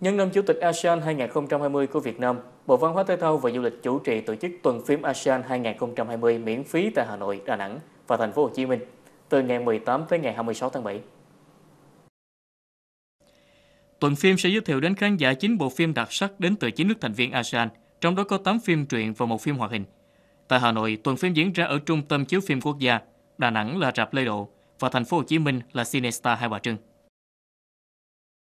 Nhân năm Chủ tịch ASEAN 2020 của Việt Nam, Bộ Văn hóa Thể thao và Du lịch chủ trì tổ chức tuần phim ASEAN 2020 miễn phí tại Hà Nội, Đà Nẵng và thành phố Hồ Chí Minh từ ngày 18 tới ngày 26 tháng 7. Tuần phim sẽ giới thiệu đến khán giả 9 bộ phim đặc sắc đến từ 9 nước thành viên ASEAN, trong đó có 8 phim truyện và một phim hoạt hình. Tại Hà Nội, tuần phim diễn ra ở Trung tâm Chiếu phim Quốc gia, Đà Nẵng là Rạp Lê Độ và thành phố Hồ Chí Minh là Cinestar Hai Bà Trưng.